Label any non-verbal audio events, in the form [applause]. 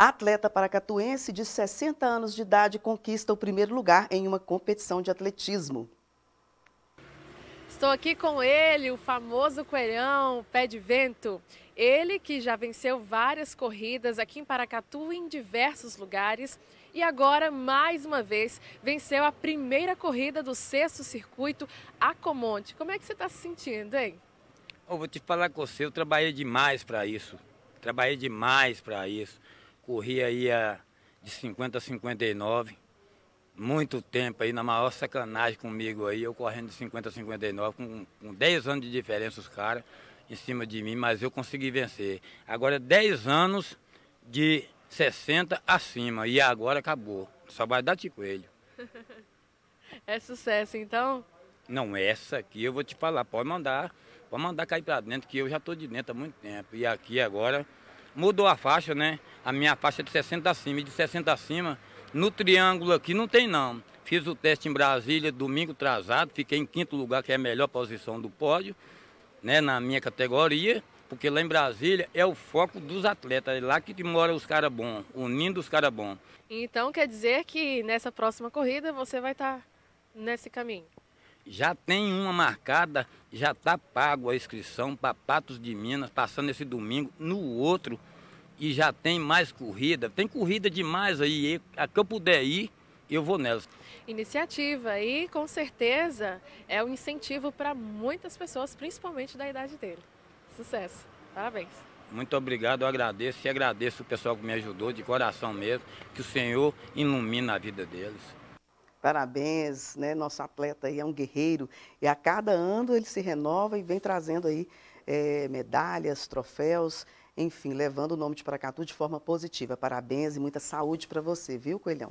A atleta paracatuense de 60 anos de idade conquista o primeiro lugar em uma competição de atletismo. Estou aqui com ele, o famoso coelhão, pé de vento. Ele que já venceu várias corridas aqui em Paracatu em diversos lugares e agora mais uma vez venceu a primeira corrida do sexto circuito Acomonte. Como é que você está se sentindo, hein? Eu vou te falar com você, eu trabalhei demais para isso. Trabalhei demais para isso corria aí a, de 50 a 59, muito tempo aí, na maior sacanagem comigo aí, eu correndo de 50 a 59, com, com 10 anos de diferença os caras em cima de mim, mas eu consegui vencer. Agora 10 anos de 60 acima, e agora acabou. Só vai dar de coelho. [laughs] É sucesso então? Não, essa aqui eu vou te falar, pode mandar, pode mandar cair pra dentro, que eu já tô de dentro há muito tempo. E aqui agora mudou a faixa, né? A minha faixa é de 60 acima. E de 60 acima, no triângulo aqui não tem não. Fiz o teste em Brasília domingo trazado, fiquei em quinto lugar, que é a melhor posição do pódio, né? Na minha categoria. Porque lá em Brasília é o foco dos atletas, é lá que mora os caras bons, unindo os caras bons. Então quer dizer que nessa próxima corrida você vai estar tá nesse caminho? já tem uma marcada, já está pago a inscrição para Patos de Minas, passando esse domingo no outro, e já tem mais corrida, tem corrida demais aí, a que eu puder ir, eu vou nela Iniciativa e com certeza é um incentivo para muitas pessoas, principalmente da idade dele. Sucesso, parabéns. Muito obrigado, eu agradeço e agradeço o pessoal que me ajudou de coração mesmo, que o Senhor ilumina a vida deles. Parabéns, né? Nosso atleta aí é um guerreiro e a cada ano ele se renova e vem trazendo aí é, medalhas, troféus, enfim, levando o nome de Paracatu de forma positiva. Parabéns e muita saúde para você, viu, Coelhão?